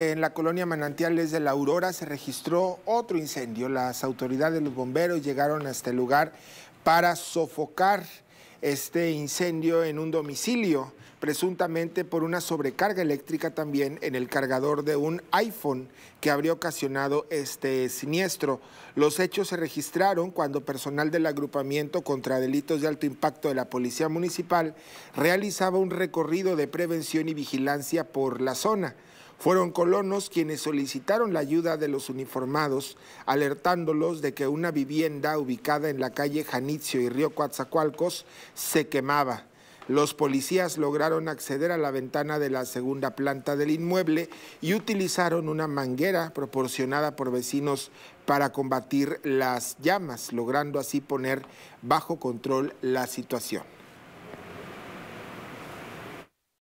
En la colonia Manantiales de la Aurora se registró otro incendio. Las autoridades, de los bomberos llegaron a este lugar para sofocar este incendio en un domicilio, presuntamente por una sobrecarga eléctrica también en el cargador de un iPhone que habría ocasionado este siniestro. Los hechos se registraron cuando personal del agrupamiento contra delitos de alto impacto de la Policía Municipal realizaba un recorrido de prevención y vigilancia por la zona. Fueron colonos quienes solicitaron la ayuda de los uniformados, alertándolos de que una vivienda ubicada en la calle Janitzio y Río Coatzacoalcos se quemaba. Los policías lograron acceder a la ventana de la segunda planta del inmueble y utilizaron una manguera proporcionada por vecinos para combatir las llamas, logrando así poner bajo control la situación.